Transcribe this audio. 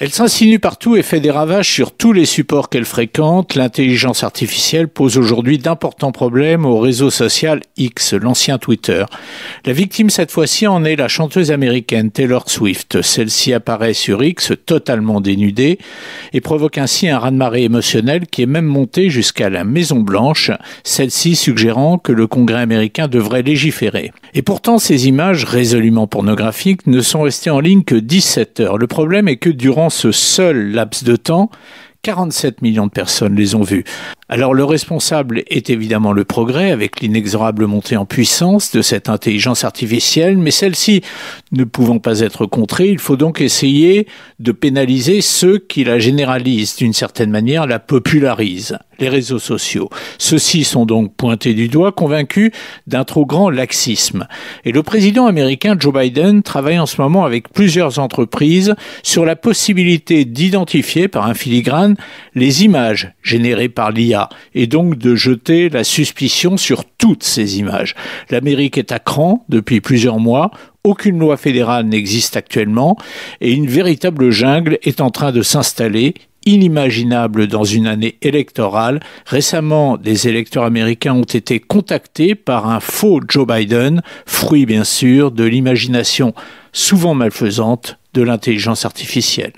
Elle s'insinue partout et fait des ravages sur tous les supports qu'elle fréquente. L'intelligence artificielle pose aujourd'hui d'importants problèmes au réseau social X, l'ancien Twitter. La victime cette fois-ci en est la chanteuse américaine Taylor Swift. Celle-ci apparaît sur X totalement dénudée et provoque ainsi un raz-de-marée émotionnel qui est même monté jusqu'à la Maison Blanche, celle-ci suggérant que le Congrès américain devrait légiférer. Et pourtant, ces images résolument pornographiques ne sont restées en ligne que 17 heures. Le problème est que durant ce seul laps de temps, 47 millions de personnes les ont vus. Alors le responsable est évidemment le progrès avec l'inexorable montée en puissance de cette intelligence artificielle, mais celle-ci ne pouvant pas être contrée, il faut donc essayer de pénaliser ceux qui la généralisent, d'une certaine manière la popularisent, les réseaux sociaux. Ceux-ci sont donc pointés du doigt, convaincus d'un trop grand laxisme. Et le président américain Joe Biden travaille en ce moment avec plusieurs entreprises sur la possibilité d'identifier par un filigrane les images générées par l'IA et donc de jeter la suspicion sur toutes ces images. L'Amérique est à cran depuis plusieurs mois. Aucune loi fédérale n'existe actuellement et une véritable jungle est en train de s'installer inimaginable dans une année électorale. Récemment, des électeurs américains ont été contactés par un faux Joe Biden, fruit bien sûr de l'imagination souvent malfaisante de l'intelligence artificielle.